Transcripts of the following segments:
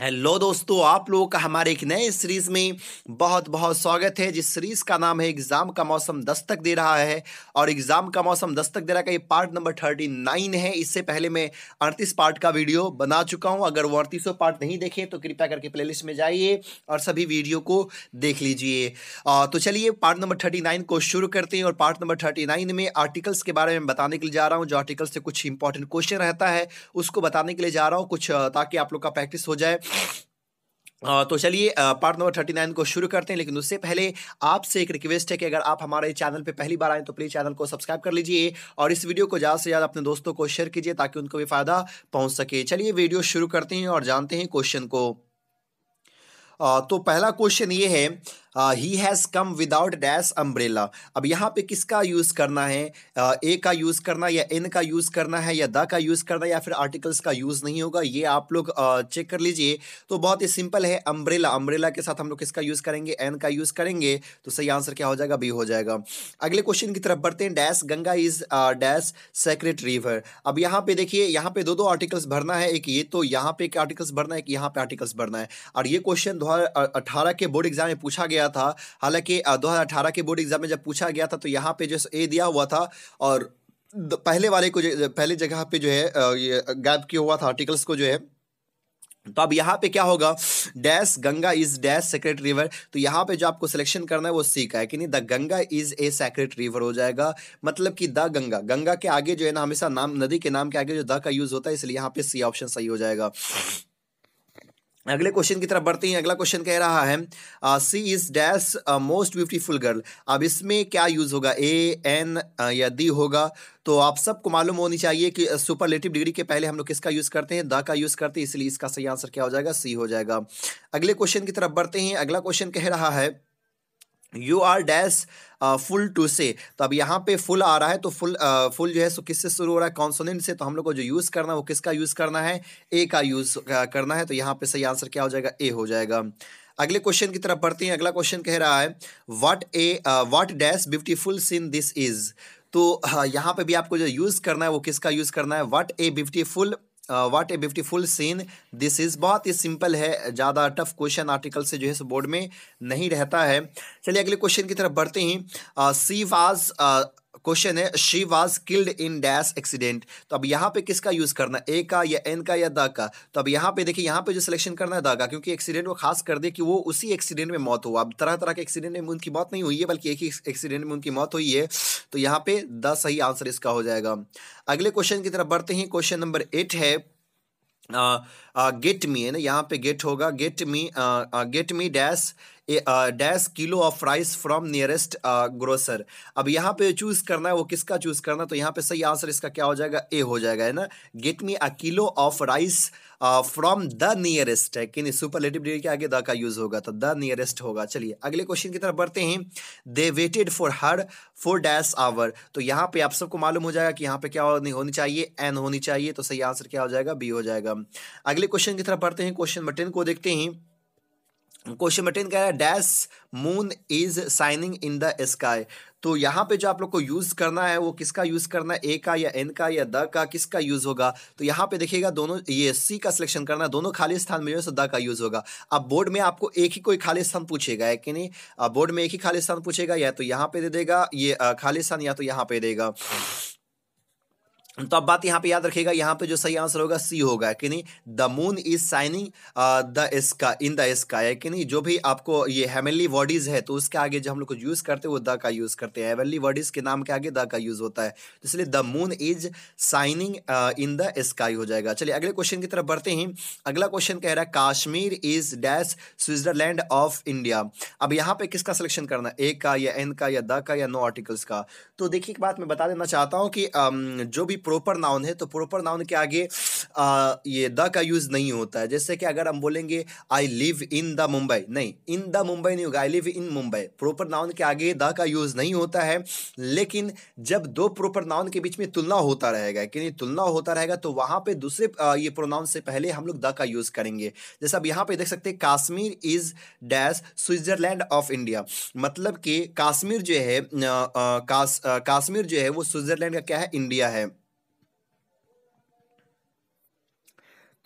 hello दोस्तों आप लोगों का हमारे एक नए सीरीज़ में बहुत बहुत स्वागत है जिस सीरीज़ का नाम है एग्ज़ाम का मौसम दस्तक दे रहा है और एग्ज़ाम का मौसम दस्तक दे रहा है ये पार्ट नंबर थर्टी नाइन है इससे पहले मैं अड़तीस पार्ट का वीडियो बना चुका हूँ अगर वो अड़तीसों पार्ट नहीं देखे तो कृपया करके प्ले में जाइए और सभी वीडियो को देख लीजिए तो चलिए पार्ट नंबर थर्टी को शुरू करते हैं और पार्ट नंबर थर्टी में आर्टिकल्स के बारे में बताने के लिए जा रहा हूँ जो आर्टिकल से कुछ इंपॉर्टेंट क्वेश्चन रहता है उसको बताने के लिए जा रहा हूँ कुछ ताकि आप लोग का प्रैक्टिस हो जाए तो चलिए पार्ट नंबर थर्टी नाइन को शुरू करते हैं लेकिन उससे पहले आपसे एक रिक्वेस्ट है कि अगर आप हमारे चैनल पे पहली बार आए तो प्लीज़ चैनल को सब्सक्राइब कर लीजिए और इस वीडियो को ज़्यादा से ज़्यादा अपने दोस्तों को शेयर कीजिए ताकि उनको भी फ़ायदा पहुंच सके चलिए वीडियो शुरू करते हैं और जानते हैं क्वेश्चन को तो पहला क्वेश्चन ये है he has come without dash umbrella अब यहाँ पे किसका यूज़ करना है ए का यूज़ करना या एन का यूज़ करना है या द का यूज़ करना या फिर आर्टिकल्स का यूज़ नहीं होगा ये आप लोग चेक कर लीजिए तो बहुत ही सिंपल है अम्ब्रेला अम्ब्रेला के साथ हम लोग किसका यूज़ करेंगे एन का यूज़ करेंगे तो सही आंसर क्या हो जाएगा बी हो जाएगा अगले क्वेश्चन की तरफ बढ़ते हैं dash Ganga is dash sacred river अब यहाँ पे देखिए यहाँ पे दो दो आर्टिकल्स भरना है एक ये तो यहाँ पे एक आर्टिकल्स भरना है एक यहाँ पे आर्टिकल्स भरना है और ये क्वेश्चन दो हज़ार के बोर्ड एग्जाम में पूछा गया गया था हालांकि दो हज़ार के बोर्ड एग्जाम में जब पूछा गया था तो यहाँ पे जो ए दिया हुआ था और पहले वाले को जो पहले जगह पे जो है ये गैप किया हुआ था आर्टिकल्स को जो है तो अब यहाँ पे क्या होगा dash Ganga is dash sacred river तो यहाँ पे जो आपको सिलेक्शन करना है वो सी का है कि नहीं the Ganga is a sacred river हो जाएगा मतलब कि द गंगा गंगा के आगे जो है ना हमेशा नाम नदी के नाम के आगे जो द का यूज होता है इसलिए यहाँ पे सी ऑप्शन सही हो जाएगा अगले क्वेश्चन की तरफ बढ़ते हैं अगला क्वेश्चन कह रहा है she is dash most beautiful girl अब इसमें क्या यूज़ होगा ए एन uh, या दी होगा तो आप सबको मालूम होनी चाहिए कि सुपरलेटिव uh, डिग्री के पहले हम लोग किसका यूज़ करते हैं द का यूज़ करते हैं इसलिए इसका सही आंसर क्या हो जाएगा सी हो जाएगा अगले क्वेश्चन की तरफ बढ़ते हैं अगला क्वेश्चन कह रहा है you are dash fool to say तो अब यहाँ पे फुल आ रहा है तो फुल आ, फुल जो है सो किससे शुरू हो रहा है कॉन्सोनेंट से तो हम लोग को जो यूज़ करना है वो किसका यूज़ करना है ए का यूज़ करना है तो यहाँ पे सही आंसर क्या हो जाएगा ए हो जाएगा अगले क्वेश्चन की तरफ बढ़ते हैं अगला क्वेश्चन कह रहा है what a what dash beautiful scene this is तो यहाँ पे भी आपको जो यूज़ करना है वो किसका यूज़ करना है what a beautiful what a beautiful scene this is बहुत ही सिंपल है ज़्यादा टफ क्वेश्चन आर्टिकल से जो है सो बोर्ड में नहीं रहता है चलिए अगले क्वेश्चन की तरफ बढ़ते हैं सी uh, वाज क्वेश्चन है she was killed in dash accident तो अब यहाँ पे किसका यूज करना ए का या एन का या द का तो अब यहाँ पे देखिए यहाँ पे जो सिलेक्शन करना है द का क्योंकि एक्सीडेंट को खास कर दे कि वो उसी एक्सीडेंट में मौत हुआ अब तरह तरह के एक्सीडेंट में उनकी मौत नहीं हुई है बल्कि एक ही एक्सीडेंट में उनकी मौत हुई है तो यहाँ पे द सही आंसर इसका हो जाएगा अगले क्वेश्चन की तरफ बढ़ते हैं क्वेश्चन नंबर एट है गेट uh, मी है ना यहाँ पे गेट होगा get me get me dash dash kilo of rice from nearest grocer अब यहाँ पे चूज़ करना है वो किसका चूज़ करना है तो यहाँ पे सही आंसर इसका क्या हो जाएगा ए हो जाएगा है ना get me a kilo of rice from the nearest है कि सुपरलेटिव डिग्री के आगे द का यूज़ होगा तो द नियरेस्ट होगा चलिए अगले क्वेश्चन की तरफ बढ़ते हैं they waited for her for dash hour तो यहाँ पे आप सबको मालूम हो जाएगा कि यहाँ पे क्या होनी चाहिए एन होनी चाहिए तो सही आंसर क्या हो जाएगा बी हो जाएगा अगले अगले क्वेश्चन की तरफ बढ़ते हैं क्वेश्चन नंबर टेन को देखते हैं क्वेश्चन नंबर टेन कह रहा है dash moon is shining in the sky तो यहाँ पे जो आप लोग को यूज़ करना है वो किसका यूज़ करना है ए का या एन का या द का किसका यूज़ होगा तो यहाँ पे देखिएगा दोनों ये सी का सिलेक्शन करना है दोनों खाली स्थान में जो द का यूज़ होगा अब बोर्ड में आपको एक ही कोई खाली स्थान पूछेगा है कि नहीं बोर्ड में एक ही खाली स्थान पूछेगा या तो यहाँ पे दे देगा ये खाली स्थान या तो यहाँ पे देगा तो अब बात यहाँ पे याद रखिएगा यहाँ पे जो सही आंसर होगा सी होगा कि नहीं the moon is shining the sky in the sky कि नहीं जो भी आपको ये हेमनली बॉडीज है तो उसके आगे जो हम लोग यूज़ करते हैं वो द का यूज़ करते हैं हेमनली बॉडीज के नाम के आगे द का यूज़ होता है तो इसलिए the moon is shining in the sky हो जाएगा चलिए अगले क्वेश्चन की तरफ बढ़ते हैं अगला क्वेश्चन कह रहा है Kashmir is dash Switzerland of India अब यहाँ पे किसका सिलेक्शन करना ए का या एन का या द का या नो आर्टिकल्स का तो देखिए एक बात मैं बता देना चाहता हूँ कि um, जो भी प्रॉपर नाउन है तो प्रॉपर नाउन के आगे आ, ये द का यूज़ नहीं होता है जैसे कि अगर हम बोलेंगे I live in the Mumbai नहीं इन द मुंबई नहीं होगा I live in Mumbai proper noun के आगे द का यूज़ नहीं होता है लेकिन जब दो प्रॉपर नाउन के बीच में तुलना होता रहेगा कि नहीं तुलना होता रहेगा तो वहाँ पर दूसरे ये प्रोनाउन से पहले हम लोग द का यूज़ करेंगे जैसे अब यहाँ पे देख सकते हैं Kashmir is dash Switzerland of India मतलब कि काश्मीर जो है काश्मीर जो है वो स्विट्ज़रलैंड का क्या है इंडिया है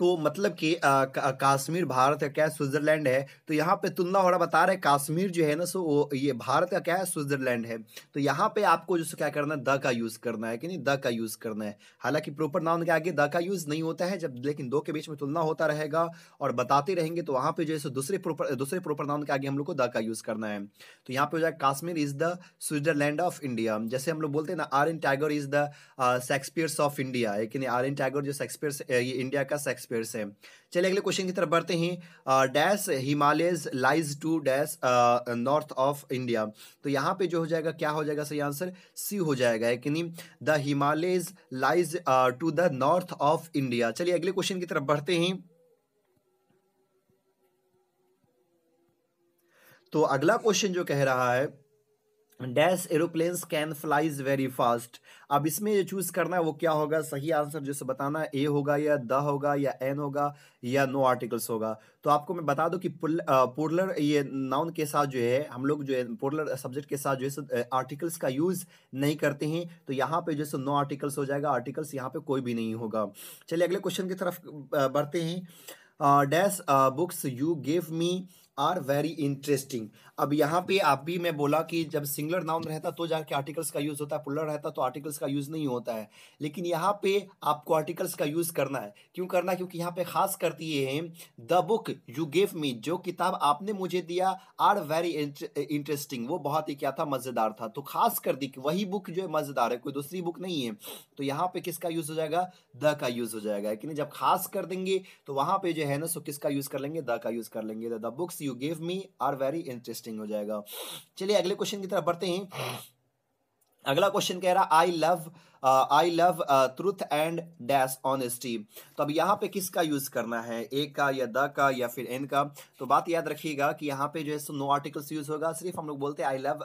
तो मतलब कि काश्मीर भारत का क्या है स्विट्जरलैंड है तो यहाँ पे तुलना हो रहा बता रहे काश्मीर जो है ना सो वो ये भारत का क्या है स्विट्जरलैंड है तो यहाँ पे आपको जो क्या करना है द का यूज़ करना है कि नहीं द का यूज़ करना है हालांकि प्रॉपर नाउन के आगे द का यूज़ नहीं होता है जब लेकिन दो के बीच में तुलना होता रहेगा और बताते रहेंगे तो वहाँ पे जो है दूसरे प्रोपर दूसरे प्रोपर नाउन के आगे हम लोग को द का यूज़ करना है तो यहाँ पे हो जाएगा Kashmir is the Switzerland of India जैसे हम लोग बोलते हैं ना R N Tagore is the Shakespeares of India है कि नहीं आर एन टैगर जो शेक्सपियर्स ये इंडिया का शेक्सपियर शेक्सपियर से चलिए अगले क्वेश्चन की तरफ बढ़ते हैं dash Himalayas lies to dash north of India तो यहाँ पे जो हो जाएगा क्या हो जाएगा सही आंसर सी हो जाएगा कि नहीं the Himalayas lies to the north of India चलिए अगले क्वेश्चन की तरफ बढ़ते हैं तो अगला क्वेश्चन जो कह रहा है dash aeroplanes can flies very fast अब इसमें जो चूज करना है वो क्या होगा सही आंसर जैसे बताना ए होगा या द होगा या एन होगा या नो आर्टिकल्स होगा तो आपको मैं बता दूं कि पोर्लर ये नाउन के साथ जो है हम लोग जो है पोर्लर सब्जेक्ट के साथ जो है आर्टिकल्स का यूज नहीं करते हैं तो यहाँ पे जैसे नो आर्टिकल्स हो जाएगा आर्टिकल्स यहाँ पे कोई भी नहीं होगा चलिए अगले क्वेश्चन की तरफ बढ़ते हैं dash books you gave me are very interesting अब यहाँ पे आप भी मैं बोला कि जब सिंगलर नाउन रहता तो जाके आर्टिकल्स का यूज़ होता है पुलर रहता तो आर्टिकल्स का यूज़ नहीं होता है लेकिन यहाँ पे आपको आर्टिकल्स का यूज़ करना है क्यों करना है क्योंकि यहाँ पे खास करती है the book you gave me जो किताब आपने मुझे दिया आर वेरी इंटरेस्टिंग वो बहुत ही क्या था मज़ेदार था तो खास कर दी कि वही बुक जो है मज़ेदार है कोई दूसरी बुक नहीं है तो यहाँ पे किसका यूज़ हो जाएगा द का यूज़ हो जाएगा लेकिन जब खास कर देंगे तो वहां पे जो है ना सो किसका यूज़ कर लेंगे द का यूज़ कर लेंगे the books you you give me are very interesting हो जाएगा चलिए अगले क्वेश्चन की तरफ बढ़ते हैं अगला क्वेश्चन कह रहा I love I love truth and dash honesty तो अब यहाँ पे किसका यूज करना है ए का या द का या फिर एन का तो बात याद रखिएगा कि यहाँ पे जो है सो नो आर्टिकल्स यूज होगा सिर्फ हम लोग बोलते हैं I love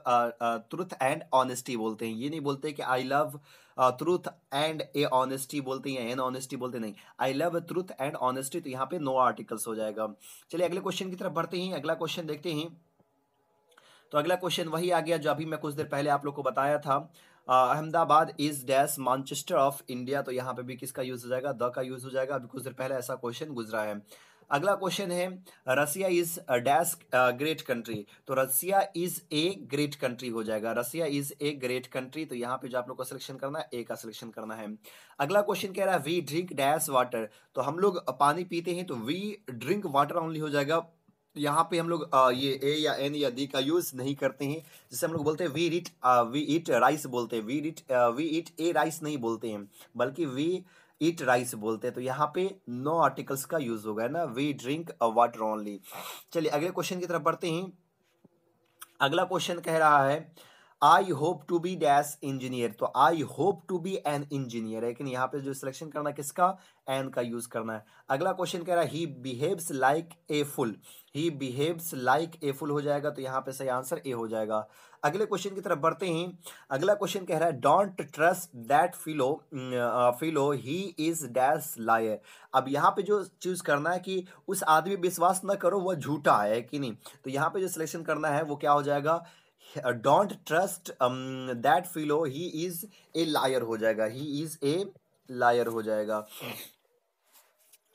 truth and honesty बोलते हैं ये नहीं बोलते कि I love truth and a honesty बोलते हैं एन ऑनेस्टी बोलते नहीं I love truth and honesty तो यहाँ पे नो आर्टिकल्स हो जाएगा चलिए अगले क्वेश्चन की तरफ बढ़ते हैं अगला क्वेश्चन देखते हैं तो अगला क्वेश्चन वही आ गया जो अभी मैं कुछ देर पहले आप लोग को बताया था Ahmedabad is dash Manchester of India तो यहाँ पे भी किसका यूज हो जाएगा द का यूज हो जाएगा अभी कुछ देर पहले ऐसा क्वेश्चन गुजरा है अगला क्वेश्चन है Russia is dash great country तो Russia is a great country हो जाएगा Russia is a great country तो यहाँ पे जो आप लोग को सिलेक्शन करना है ए का सिलेक्शन करना है अगला क्वेश्चन कह रहा है वी ड्रिंक डैश वाटर तो हम लोग पानी पीते हैं तो वी ड्रिंक वाटर ओनली हो जाएगा यहाँ पे हम लोग ये ए या एन या दी का यूज नहीं करते हैं जैसे हम लोग बोलते हैं we eat we eat rice बोलते हैं we eat we eat a rice नहीं बोलते हैं बल्कि वी इट राइस बोलते हैं तो यहाँ पे नो आर्टिकल्स का यूज होगा ना वी ड्रिंक वाटर ओनली चलिए अगले क्वेश्चन की तरफ बढ़ते हैं अगला क्वेश्चन कह रहा है I hope to be dash engineer तो I hope to be an engineer लेकिन यहाँ पे जो सिलेक्शन करना है किसका एन का यूज करना है अगला क्वेश्चन कह रहा है he behaves like a fool he behaves like a fool हो जाएगा तो यहाँ पे सही आंसर ए हो जाएगा अगले क्वेश्चन की तरफ बढ़ते हैं अगला क्वेश्चन कह रहा है don't trust that fellow fellow he is dash liar अब यहाँ पे जो चूज करना है कि उस आदमी विश्वास ना करो वह झूठा है कि नहीं तो यहाँ पे जो सिलेक्शन करना है वो क्या हो जाएगा don't trust that fellow he is a liar हो जाएगा ही इज ए लायर हो जाएगा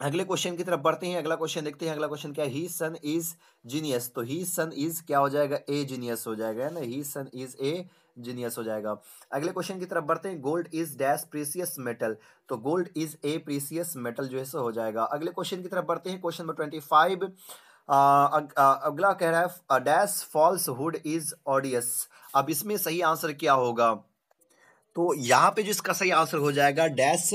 अगले क्वेश्चन की तरफ बढ़ते हैं अगला क्वेश्चन देखते हैं अगला क्वेश्चन क्या ही सन इज जीनियस तो ही सन इज क्या हो जाएगा ए जीनियस हो जाएगा है ना ही सन इज ए जीनियस हो जाएगा अगले क्वेश्चन की तरफ बढ़ते हैं gold is dash precious metal तो gold is a precious metal जो है सो हो जाएगा अगले क्वेश्चन की तरफ बढ़ते हैं क्वेश्चन नंबर ट्वेंटी फाइव अगला कह रहा है dash falsehood is odious अब इसमें सही आंसर क्या होगा तो यहाँ पे जो इसका सही आंसर हो जाएगा डैश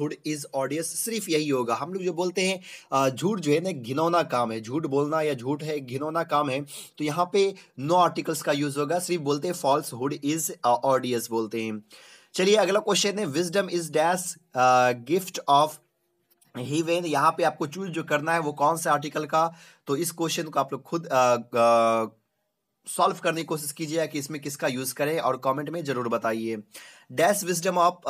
हुड इज ऑडियस सिर्फ यही होगा हम लोग जो बोलते हैं झूठ जो है ना घिनौना काम है झूठ बोलना या झूठ है घिनौना काम है तो यहाँ पे नो आर्टिकल्स का यूज होगा सिर्फ बोलते हैं हुड इज ऑडियस बोलते हैं चलिए अगला क्वेश्चन है wisdom is dash gift of heaven यहाँ पे आपको चूज जो करना है वो कौन सा आर्टिकल का तो इस क्वेश्चन को आप लोग खुद सॉल्व करने की कोशिश कीजिए कि इसमें किसका यूज़ करें और कमेंट में ज़रूर बताइए dash wisdom of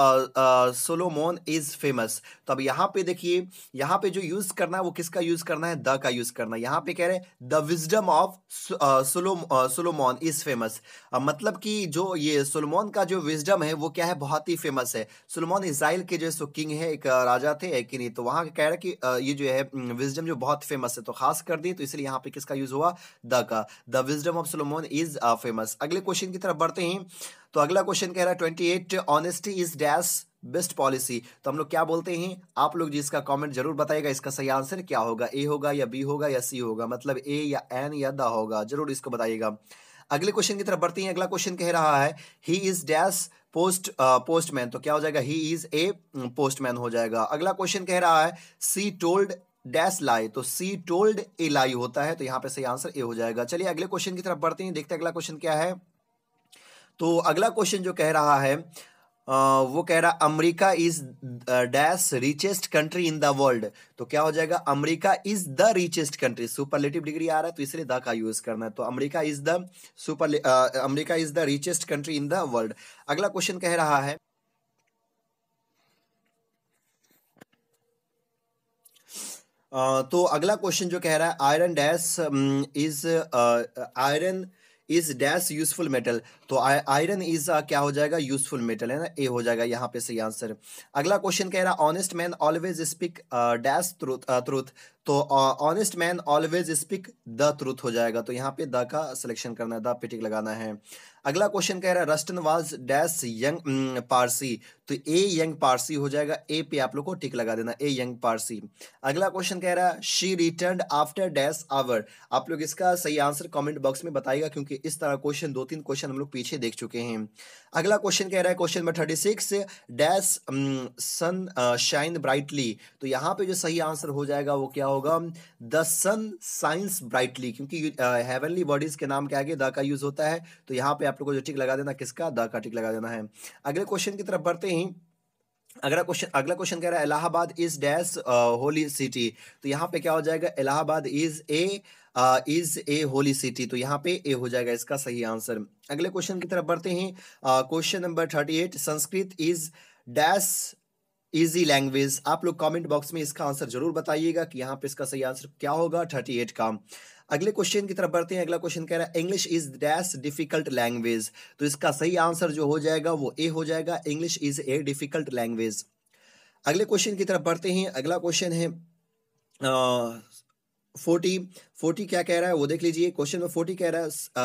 Solomon is famous तो अब यहां पे देखिए यहां पे जो यूज करना है वो किसका यूज करना है द का यूज करना है यहाँ पे कह रहे हैं the wisdom of Solomon is famous मतलब कि जो ये सोलोमोन का जो विजडम है वो क्या है बहुत ही फेमस है सोलोमोन इसराइल के जो सो किंग है एक uh, राजा थे कि नहीं तो वहां कह रहे कि uh, ये जो है विजडम mm, जो बहुत फेमस है तो खास कर दिए तो इसलिए यहां पर किसका यूज हुआ द का the wisdom of Solomon is famous अगले क्वेश्चन की तरफ बढ़ते हैं तो अगला क्वेश्चन कह रहा है twenty eight correct honesty is dash best policy तो हम लोग क्या बोलते हैं आप लोग जी इसका कमेंट जरूर बताएगा इसका सही आंसर क्या होगा ए होगा या बी होगा या सी होगा मतलब ए या एन या द होगा जरूर इसको बताइएगा अगले क्वेश्चन की तरफ बढ़ते हैं अगला क्वेश्चन कह रहा है he is dash post postman तो क्या हो जाएगा ही इज ए पोस्टमैन हो जाएगा अगला क्वेश्चन कह रहा है सी टोल्ड डैश लाई तो सी टोल्ड ए लाई होता है तो यहाँ पे सही आंसर ए हो जाएगा चलिए अगले क्वेश्चन की तरफ बढ़ते हैं देखते हैं अगला क्वेश्चन क्या है तो अगला क्वेश्चन जो कह रहा है वो कह रहा America is dash richest country in the world तो क्या हो जाएगा America is the richest country superlative degree आ रहा है तो इसलिए द का यूज करना है तो America is the super America is the richest country in the world अगला क्वेश्चन कह रहा है तो अगला क्वेश्चन जो कह रहा है iron dash is iron is dash useful metal तो आयरन इज क्या हो जाएगा यूजफुल मेटल है ना ए हो जाएगा यहाँ पे सही आंसर अगला क्वेश्चन कह रहा honest man always speak dash truth तो honest man always speak the truth हो जाएगा तो यहाँ पे द का सिलेक्शन करना है द पिटिक लगाना है अगला क्वेश्चन कह रहा है Rustam was dash young Parsi तो ए यंग पारसी हो जाएगा ए पे आप लोग को टिक लगा देना ए यंग पारसी अगला क्वेश्चन कह रहा है she return after dash hour आप लोग इसका सही आंसर कमेंट बॉक्स में बताएगा क्योंकि इस तरह क्वेश्चन दो तीन क्वेश्चन हम लोग पीछे देख चुके हैं अगला क्वेश्चन कह रहा है question number thirty six dash sun shine brightly तो यहाँ पे जो सही आंसर हो जाएगा वो क्या होगा द सन साइंस ब्राइटली क्योंकि हेवनली uh, बॉडीज के नाम क्या आगे द का यूज होता है तो यहाँ पे आप लोग को जो टिक लगा देना किसका द का टिक लगा देना है अगले क्वेश्चन की तरफ बढ़ते ही अगला क्वेश्चन अगला क्वेश्चन कह रहा है Allahabad is dash holy city तो यहाँ पे क्या हो जाएगा Allahabad is a is a holy city तो यहाँ पे ए हो जाएगा इसका सही आंसर अगले क्वेश्चन की तरफ बढ़ते हैं question number thirty eight Sanskrit is dash easy language आप लोग कमेंट बॉक्स में इसका आंसर जरूर बताइएगा कि यहाँ पे इसका सही आंसर क्या होगा थर्टी एट का अगले क्वेश्चन की तरफ बढ़ते हैं अगला क्वेश्चन कह रहा है English is dash difficult language तो इसका सही आंसर जो हो जाएगा वो ए हो जाएगा English is a difficult language अगले क्वेश्चन की तरफ बढ़ते हैं अगला क्वेश्चन है आ, फोर्टी फोर्टी क्या कह रहा है वो देख लीजिए क्वेश्चन में फोर्टी कह रहा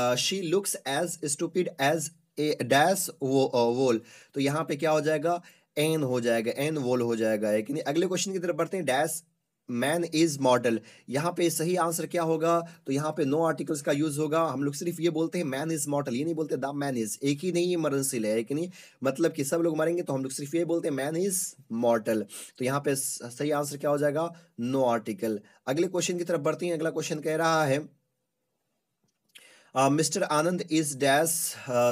है she looks as stupid as a dash वो वोल तो यहाँ पे क्या हो जाएगा एन हो जाएगा एन वोल हो जाएगा लेकिन अगले क्वेश्चन की तरफ बढ़ते हैं डैश मैन इज मॉडल यहाँ पे सही आंसर क्या होगा तो यहाँ पे नो no आर्टिकल्स का यूज होगा हम लोग सिर्फ ये बोलते हैं मैन इज मॉडल ये नहीं बोलते द मैन इज एक ही नहीं मरणशील है एक नहीं मतलब कि सब लोग मरेंगे तो हम लोग सिर्फ ये बोलते हैं मैन इज मॉडल तो यहाँ पे सही आंसर क्या हो जाएगा नो no आर्टिकल अगले क्वेश्चन की तरफ बढ़ते हैं अगला क्वेश्चन कह रहा है mister Anand is dash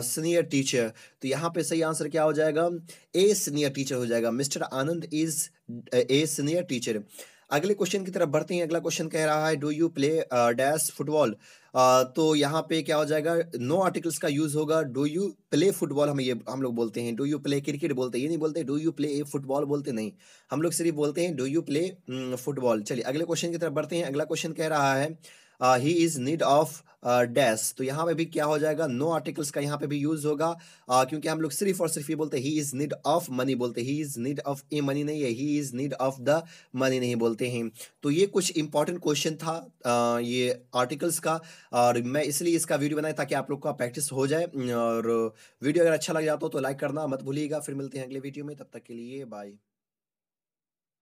senior teacher तो यहाँ पे सही आंसर क्या हो जाएगा ए सीनियर टीचर हो जाएगा mister Anand is a senior teacher अगले क्वेश्चन की तरफ बढ़ते हैं अगला क्वेश्चन कह रहा है do you play dash football तो यहाँ पे क्या हो जाएगा नो आर्टिकल्स का यूज होगा डू यू प्ले फुटबॉल हम ये हम लोग बोलते हैं डू यू प्ले क्रिकेट बोलते हैं ये नहीं बोलते do you play a football बोलते नहीं हम लोग सिर्फ बोलते हैं डू यू प्ले फुटबॉल चलिए अगले क्वेश्चन की तरफ बढ़ते हैं अगला क्वेश्चन कह रहा है he is need of dash तो यहाँ पे भी क्या हो जाएगा नो आर्टिकल्स का यहाँ पे भी यूज होगा क्योंकि हम लोग सिर्फ और सिर्फ ये बोलते he is need of money बोलते he is need of a money नहीं है he is need of the money नहीं बोलते हैं तो ये कुछ इंपॉर्टेंट क्वेश्चन था ये आर्टिकल्स का और मैं इसलिए इसका वीडियो बनाया ताकि आप लोग का प्रैक्टिस हो जाए और वीडियो अगर अच्छा लग जाता हो तो लाइक करना मत भूलिएगा फिर मिलते हैं अगले वीडियो में तब तक के लिए बाय